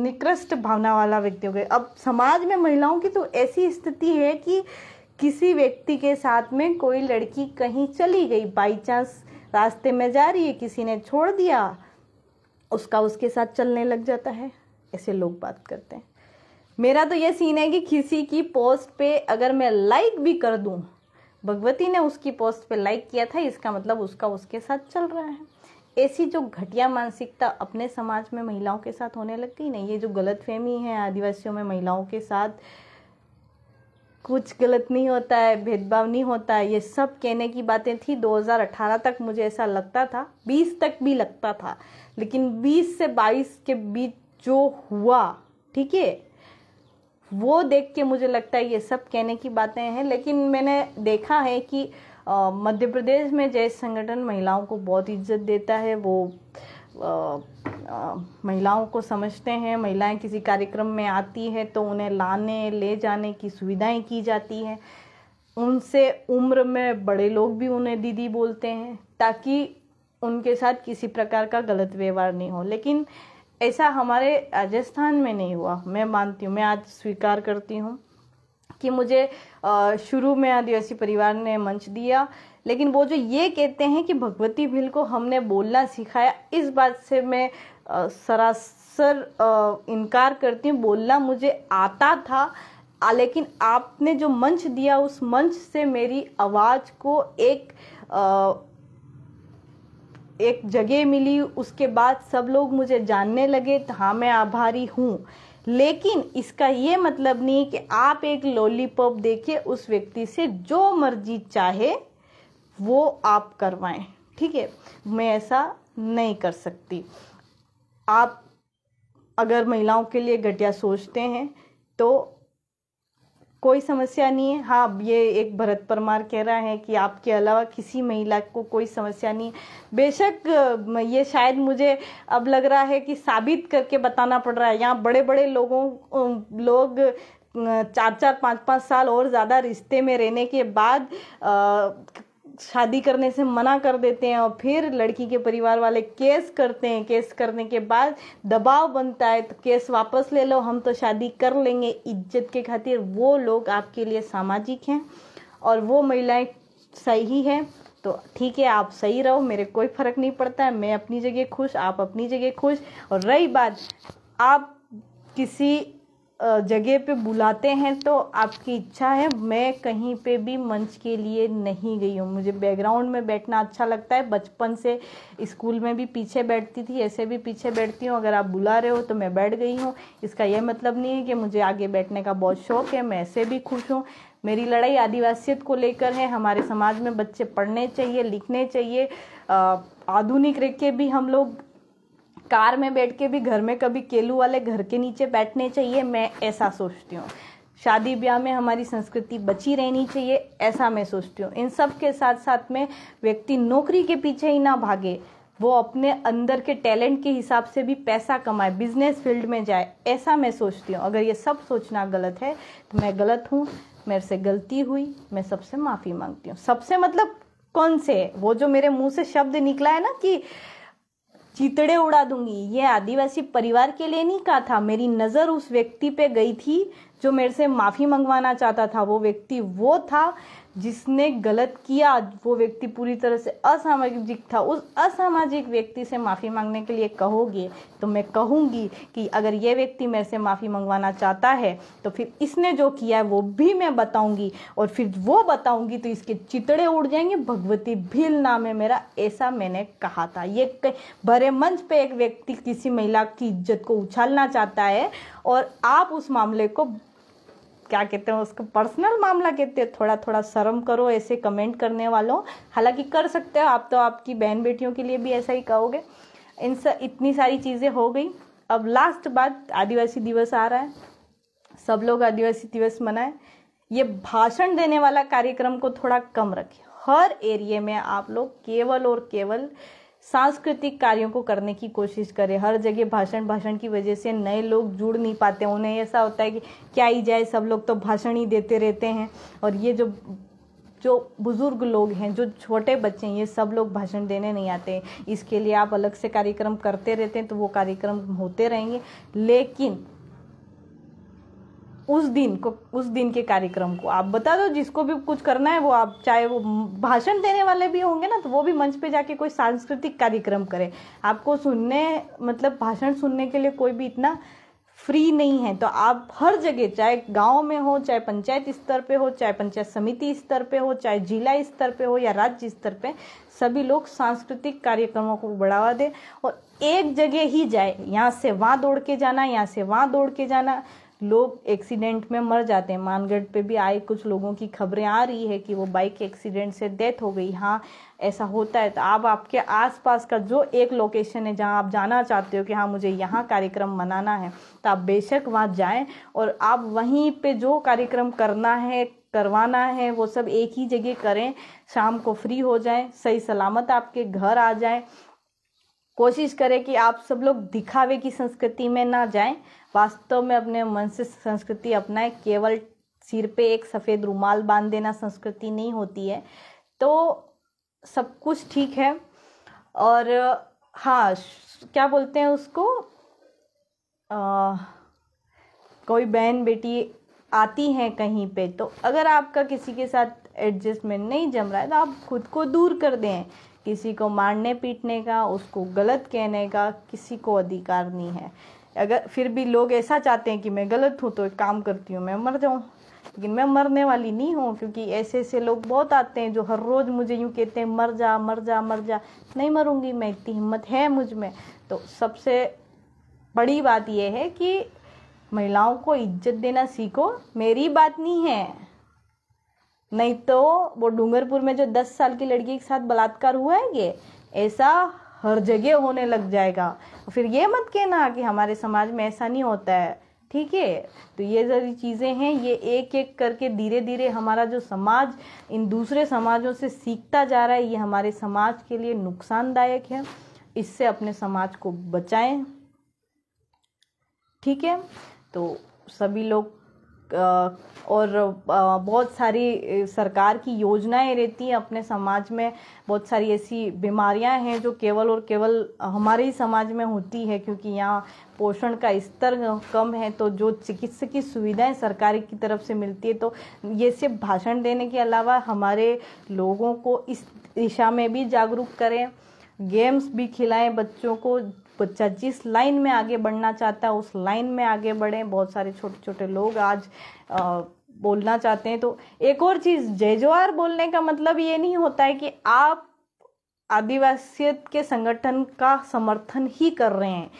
निकृष्ट भावना वाला व्यक्ति हो गया अब समाज में महिलाओं की तो ऐसी स्थिति है कि किसी व्यक्ति के साथ में कोई लड़की कहीं चली गई बाई चांस रास्ते में जा रही है किसी ने छोड़ दिया उसका उसके साथ चलने लग जाता है ऐसे लोग बात करते हैं मेरा तो ये सीन है कि किसी की पोस्ट पे अगर मैं लाइक भी कर दूं भगवती ने उसकी पोस्ट पे लाइक किया था इसका मतलब उसका उसके साथ चल रहा है ऐसी जो घटिया मानसिकता अपने समाज में महिलाओं के साथ होने लग गई ना ये जो गलत फहमी है आदिवासियों में महिलाओं के साथ कुछ गलत नहीं होता है भेदभाव नहीं होता है ये सब कहने की बातें थी 2018 तक मुझे ऐसा लगता था 20 तक भी लगता था लेकिन 20 से 22 के बीच जो हुआ ठीक है वो देख के मुझे लगता है ये सब कहने की बातें हैं लेकिन मैंने देखा है कि मध्य प्रदेश में जय संगठन महिलाओं को बहुत इज्जत देता है वो आ, आ, महिलाओं को समझते हैं महिलाएं किसी कार्यक्रम में आती है तो उन्हें लाने ले जाने की सुविधाएं की जाती हैं उनसे उम्र में बड़े लोग भी उन्हें दीदी बोलते हैं ताकि उनके साथ किसी प्रकार का गलत व्यवहार नहीं हो लेकिन ऐसा हमारे राजस्थान में नहीं हुआ मैं मानती हूँ मैं आज स्वीकार करती हूँ कि मुझे शुरू में आदिवासी परिवार ने मंच दिया लेकिन वो जो ये कहते हैं कि भगवती भील को हमने बोलना सिखाया इस बात से मैं सरासर इनकार करती हूँ बोलना मुझे आता था लेकिन आपने जो मंच दिया उस मंच से मेरी आवाज़ को एक एक जगह मिली उसके बाद सब लोग मुझे जानने लगे तो हाँ मैं आभारी हूँ लेकिन इसका ये मतलब नहीं कि आप एक लॉलीपॉप देखिए उस व्यक्ति से जो मर्जी चाहे वो आप करवाएं ठीक है मैं ऐसा नहीं कर सकती आप अगर महिलाओं के लिए घटिया सोचते हैं तो कोई समस्या नहीं है हाँ ये एक भरत परमार कह रहा है कि आपके अलावा किसी महिला को कोई समस्या नहीं है बेशक ये शायद मुझे अब लग रहा है कि साबित करके बताना पड़ रहा है यहाँ बड़े बड़े लोगों लोग चार चार पाँच पाँच साल और ज़्यादा रिश्ते में रहने के बाद आ, शादी करने से मना कर देते हैं और फिर लड़की के परिवार वाले केस करते हैं केस करने के बाद दबाव बनता है तो केस वापस ले लो हम तो शादी कर लेंगे इज्जत के खातिर वो लोग आपके लिए सामाजिक हैं और वो महिलाएं सही है तो ठीक है आप सही रहो मेरे कोई फ़र्क नहीं पड़ता है मैं अपनी जगह खुश आप अपनी जगह खुश और रही बात आप किसी जगह पे बुलाते हैं तो आपकी इच्छा है मैं कहीं पे भी मंच के लिए नहीं गई हूँ मुझे बैकग्राउंड में बैठना अच्छा लगता है बचपन से स्कूल में भी पीछे बैठती थी ऐसे भी पीछे बैठती हूँ अगर आप बुला रहे हो तो मैं बैठ गई हूँ इसका यह मतलब नहीं है कि मुझे आगे बैठने का बहुत शौक़ है मैं ऐसे भी खुश हूँ मेरी लड़ाई आदिवासियत को लेकर है हमारे समाज में बच्चे पढ़ने चाहिए लिखने चाहिए आधुनिक रख के भी हम लोग कार में बैठ के भी घर में कभी केलू वाले घर के नीचे बैठने चाहिए मैं ऐसा सोचती हूँ शादी ब्याह में हमारी संस्कृति बची रहनी चाहिए ऐसा मैं सोचती हूँ इन सब के साथ साथ में व्यक्ति नौकरी के पीछे ही ना भागे वो अपने अंदर के टैलेंट के हिसाब से भी पैसा कमाए बिजनेस फील्ड में जाए ऐसा मैं सोचती हूँ अगर ये सब सोचना गलत है तो मैं गलत हूँ मेरे से गलती हुई मैं सबसे माफ़ी मांगती हूँ सबसे मतलब कौन से वो जो मेरे मुंह से शब्द निकला है ना कि चीतड़े उड़ा दूंगी ये आदिवासी परिवार के लिए नहीं कहा था मेरी नज़र उस व्यक्ति पे गई थी जो मेरे से माफ़ी मंगवाना चाहता था वो व्यक्ति वो था जिसने गलत किया वो व्यक्ति पूरी तरह से असामाजिक था उस असामाजिक व्यक्ति से माफ़ी मांगने के लिए कहोगे तो मैं कहूँगी कि अगर ये व्यक्ति मेरे से माफ़ी मंगवाना चाहता है तो फिर इसने जो किया है वो भी मैं बताऊँगी और फिर वो बताऊँगी तो इसके चितड़े उड़ जाएंगे भगवती भील नाम है मेरा ऐसा मैंने कहा था ये भरे मंच पर एक व्यक्ति किसी महिला की इज्जत को उछालना चाहता है और आप उस मामले को क्या कहते हैं उसको पर्सनल मामला कहते हैं थोड़ा थोड़ा शर्म करो ऐसे कमेंट करने वालों हालांकि कर सकते हो आप तो आपकी बहन बेटियों के लिए भी ऐसा ही कहोगे इन सब इतनी सारी चीज़ें हो गई अब लास्ट बात आदिवासी दिवस आ रहा है सब लोग आदिवासी दिवस मनाएं ये भाषण देने वाला कार्यक्रम को थोड़ा कम रखें हर एरिए में आप लोग केवल और केवल सांस्कृतिक कार्यों को करने की कोशिश करें हर जगह भाषण भाषण की वजह से नए लोग जुड़ नहीं पाते उन्हें ऐसा होता है कि क्या ही जाए सब लोग तो भाषण ही देते रहते हैं और ये जो जो बुज़ुर्ग लोग हैं जो छोटे बच्चे हैं ये सब लोग भाषण देने नहीं आते हैं इसके लिए आप अलग से कार्यक्रम करते रहते हैं तो वो कार्यक्रम होते रहेंगे लेकिन उस दिन को उस दिन के कार्यक्रम को आप बता दो जिसको भी कुछ करना है वो आप चाहे वो भाषण देने वाले भी होंगे ना तो वो भी मंच पे जाके कोई सांस्कृतिक कार्यक्रम करे आपको सुनने मतलब भाषण सुनने के लिए कोई भी इतना फ्री नहीं है तो आप हर जगह चाहे गांव में हो चाहे पंचायत स्तर पे हो चाहे पंचायत समिति स्तर पे हो चाहे जिला स्तर पे हो या राज्य स्तर पे सभी लोग सांस्कृतिक कार्यक्रमों को बढ़ावा दें और एक जगह ही जाए यहाँ से वहाँ दौड़ के जाना यहाँ से वहाँ दौड़ के जाना लोग एक्सीडेंट में मर जाते हैं मानगढ़ पे भी आए कुछ लोगों की खबरें आ रही है कि वो बाइक एक्सीडेंट से डेथ हो गई हाँ ऐसा होता है तो आप आपके आसपास का जो एक लोकेशन है जहाँ आप जाना चाहते हो कि हाँ मुझे यहाँ कार्यक्रम मनाना है तो आप बेशक वहाँ जाएं और आप वहीं पे जो कार्यक्रम करना है करवाना है वो सब एक ही जगह करें शाम को फ्री हो जाएं सही सलामत आपके घर आ जाएं कोशिश करें कि आप सब लोग दिखावे की संस्कृति में ना जाएं वास्तव में अपने मन से संस्कृति अपनाए केवल सिर पे एक सफ़ेद रुमाल बांध देना संस्कृति नहीं होती है तो सब कुछ ठीक है और हाँ क्या बोलते हैं उसको आ, कोई बहन बेटी आती हैं कहीं पे तो अगर आपका किसी के साथ एडजस्टमेंट नहीं जम रहा है तो आप खुद को दूर कर दें किसी को मारने पीटने का उसको गलत कहने का किसी को अधिकार नहीं है अगर फिर भी लोग ऐसा चाहते हैं कि मैं गलत हूँ तो एक काम करती हूँ मैं मर जाऊँ लेकिन मैं मरने वाली नहीं हूँ क्योंकि ऐसे ऐसे लोग बहुत आते हैं जो हर रोज़ मुझे यूँ कहते हैं मर जा मर जा मर जा नहीं मरूँगी मैं इतनी हिम्मत है मुझ में तो सबसे बड़ी बात यह है कि महिलाओं को इज्जत देना सीखो मेरी बात नहीं है नहीं तो वो डूंगरपुर में जो दस साल की लड़की के साथ बलात्कार हुआ है ये ऐसा हर जगह होने लग जाएगा फिर ये मत कहना कि हमारे समाज में ऐसा नहीं होता है ठीक है तो ये सारी चीज़ें हैं ये एक एक करके धीरे धीरे हमारा जो समाज इन दूसरे समाजों से सीखता जा रहा है ये हमारे समाज के लिए नुकसानदायक है इससे अपने समाज को बचाएं ठीक है तो सभी लोग और बहुत सारी सरकार की योजनाएं रहती हैं अपने समाज में बहुत सारी ऐसी बीमारियां हैं जो केवल और केवल हमारे ही समाज में होती है क्योंकि यहाँ पोषण का स्तर कम है तो जो चिकित्सकीय सुविधाएं सरकार की तरफ से मिलती है तो ये सिर्फ भाषण देने के अलावा हमारे लोगों को इस दिशा में भी जागरूक करें गेम्स भी खिलाएं बच्चों को बच्चा तो जिस लाइन में आगे बढ़ना चाहता है उस लाइन में आगे बढ़े बहुत सारे छोटे छोटे लोग आज आ, बोलना चाहते हैं तो एक और चीज़ जय जोहार बोलने का मतलब ये नहीं होता है कि आप आदिवासी के संगठन का समर्थन ही कर रहे हैं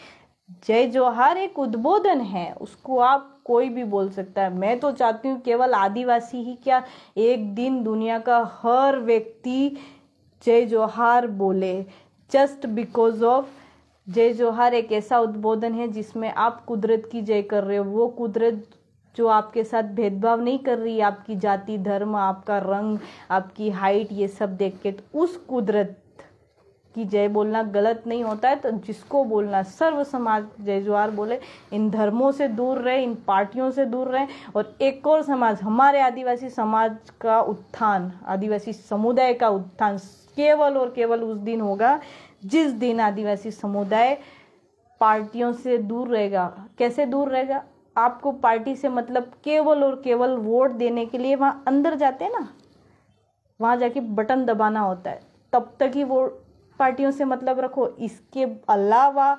जय जोहार एक उद्बोधन है उसको आप कोई भी बोल सकता है मैं तो चाहती हूँ केवल आदिवासी ही क्या एक दिन दुनिया का हर व्यक्ति जय जोहार बोले जस्ट बिकॉज ऑफ जय जोहार एक ऐसा उद्बोधन है जिसमें आप कुदरत की जय कर रहे हो वो कुदरत जो आपके साथ भेदभाव नहीं कर रही आपकी जाति धर्म आपका रंग आपकी हाइट ये सब देख के तो उस कुदरत की जय बोलना गलत नहीं होता है तो जिसको बोलना सर्व समाज जय जोहार बोले इन धर्मों से दूर रहे इन पार्टियों से दूर रहे और एक और समाज हमारे आदिवासी समाज का उत्थान आदिवासी समुदाय का उत्थान केवल और केवल उस दिन होगा जिस दिन आदिवासी समुदाय पार्टियों से दूर रहेगा कैसे दूर रहेगा आपको पार्टी से मतलब केवल और केवल वोट देने के लिए वहाँ अंदर जाते हैं ना वहाँ जाके बटन दबाना होता है तब तक ही वो पार्टियों से मतलब रखो इसके अलावा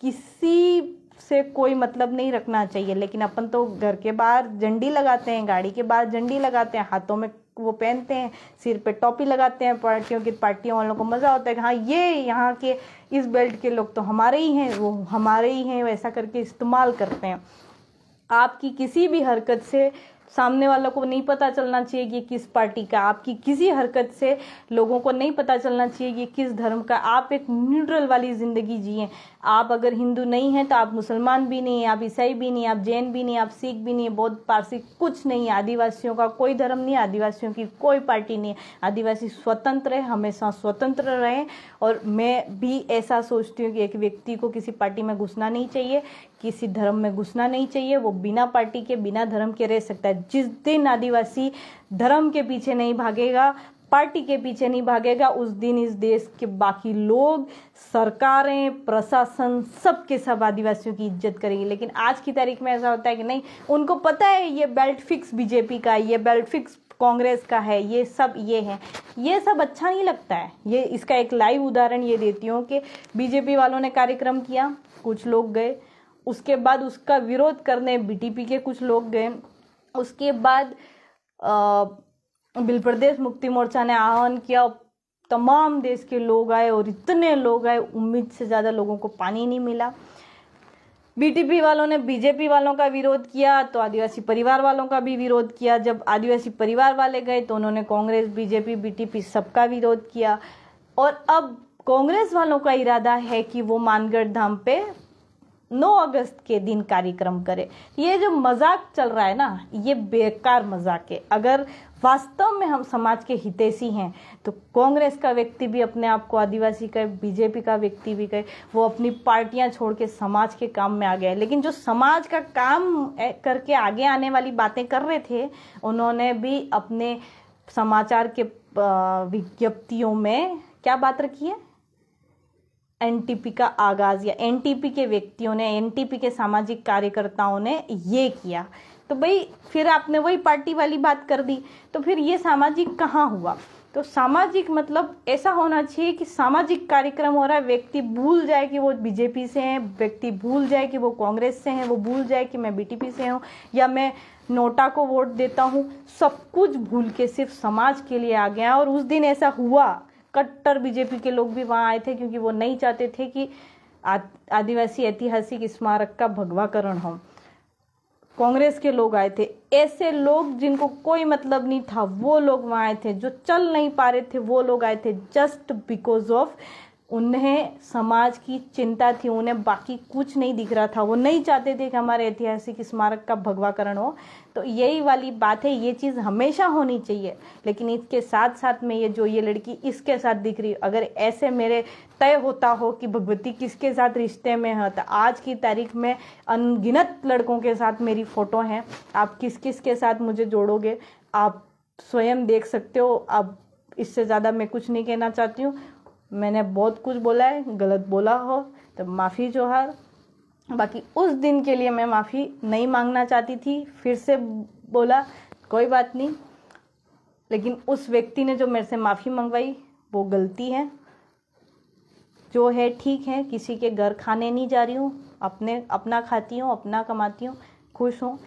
किसी से कोई मतलब नहीं रखना चाहिए लेकिन अपन तो घर के बाहर झंडी लगाते हैं गाड़ी के बाहर झंडी लगाते हैं हाथों में वो पहनते हैं सिर पे टोपी लगाते हैं पार्टियों की पार्टियों वालों को मज़ा होता है कि हाँ ये यहाँ के इस बेल्ट के लोग तो हमारे ही हैं वो हमारे ही हैं वैसा करके इस्तेमाल करते हैं आपकी किसी भी हरकत से सामने वालों को नहीं पता चलना चाहिए कि किस पार्टी का आपकी किसी हरकत से लोगों को नहीं पता चलना चाहिए कि किस धर्म का आप एक न्यूट्रल वाली ज़िंदगी जिए आप अगर हिंदू नहीं हैं तो आप मुसलमान भी नहीं हैं आप ईसाई भी नहीं आप जैन भी नहीं आप सिख भी नहीं बौद्ध पारसी कुछ नहीं आदिवासियों का कोई धर्म नहीं आदिवासियों की कोई पार्टी नहीं आदिवासी स्वतंत्र है हमेशा स्वतंत्र रहें और मैं भी ऐसा सोचती हूँ कि एक व्यक्ति को किसी पार्टी में घुसना नहीं चाहिए किसी धर्म में घुसना नहीं चाहिए वो बिना पार्टी के बिना धर्म के रह सकता है जिस दिन आदिवासी धर्म के पीछे नहीं भागेगा पार्टी के पीछे नहीं भागेगा उस दिन इस देश के बाकी लोग सरकारें प्रशासन सब के सब आदिवासियों की इज्जत करेंगे लेकिन आज की तारीख में ऐसा होता है कि नहीं उनको पता है ये बेल्ट फिक्स बीजेपी का ये बेल्ट फिक्स कांग्रेस का है ये सब ये है ये सब अच्छा नहीं लगता है ये इसका एक लाइव उदाहरण ये देती हूँ कि बीजेपी वालों ने कार्यक्रम किया कुछ लोग गए उसके बाद उसका विरोध करने बीटीपी के कुछ लोग गए उसके बाद बिल प्रदेश मुक्ति मोर्चा ने आह्वान किया तमाम देश के लोग आए और इतने लोग आए उम्मीद से ज़्यादा लोगों को पानी नहीं मिला बीटीपी वालों ने बीजेपी वालों का विरोध किया तो आदिवासी परिवार वालों का भी विरोध किया जब आदिवासी परिवार वाले गए तो उन्होंने कांग्रेस बीजेपी बीटीपी सबका विरोध किया और अब कांग्रेस वालों का इरादा है कि वो मानगढ़ धाम पे 9 अगस्त के दिन कार्यक्रम करें ये जो मजाक चल रहा है ना ये बेकार मजाक है अगर वास्तव में हम समाज के हितैषी हैं तो कांग्रेस का व्यक्ति भी अपने आप को आदिवासी कहे बीजेपी का व्यक्ति भी कहे वो अपनी पार्टियां छोड़ के समाज के काम में आ गए लेकिन जो समाज का काम करके आगे आने वाली बातें कर रहे थे उन्होंने भी अपने समाचार के विज्ञप्तियों में क्या बात रखी है एनटीपी का आगाज़ या एनटीपी के व्यक्तियों ने एनटीपी के सामाजिक कार्यकर्ताओं ने ये किया तो भाई फिर आपने वही पार्टी वाली बात कर दी तो फिर ये सामाजिक कहाँ हुआ तो सामाजिक मतलब ऐसा होना चाहिए कि सामाजिक कार्यक्रम हो रहा है व्यक्ति भूल जाए कि वो बीजेपी से हैं व्यक्ति भूल जाए कि वो कांग्रेस से हैं वो भूल जाए कि मैं बीटीपी से हूँ या मैं नोटा को वोट देता हूँ सब कुछ भूल के सिर्फ समाज के लिए आ गया और उस दिन ऐसा हुआ कट्टर बीजेपी के लोग भी वहाँ आए थे क्योंकि वो नहीं चाहते थे कि आदिवासी ऐतिहासिक स्मारक का भगवाकरण हो कांग्रेस के लोग आए थे ऐसे लोग जिनको कोई मतलब नहीं था वो लोग वहाँ आए थे जो चल नहीं पा रहे थे वो लोग आए थे जस्ट बिकॉज ऑफ उन्हें समाज की चिंता थी उन्हें बाकी कुछ नहीं दिख रहा था वो नहीं चाहते थे कि हमारे ऐतिहासिक स्मारक का भगवाकरण हो तो यही वाली बात है ये चीज़ हमेशा होनी चाहिए लेकिन इसके साथ साथ में ये जो ये लड़की इसके साथ दिख रही अगर ऐसे मेरे तय होता हो कि भगवती किसके साथ रिश्ते में है तो आज की तारीख में अनगिनत लड़कों के साथ मेरी फ़ोटो हैं आप किस किस के साथ मुझे जोड़ोगे आप स्वयं देख सकते हो आप इससे ज़्यादा मैं कुछ नहीं कहना चाहती हूँ मैंने बहुत कुछ बोला है गलत बोला हो तो माफ़ी जोहार बाकी उस दिन के लिए मैं माफ़ी नहीं मांगना चाहती थी फिर से बोला कोई बात नहीं लेकिन उस व्यक्ति ने जो मेरे से माफ़ी मंगवाई वो गलती है जो है ठीक है किसी के घर खाने नहीं जा रही हूँ अपने अपना खाती हूँ अपना कमाती हूँ खुश हूँ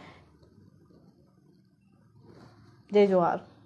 जय जोहार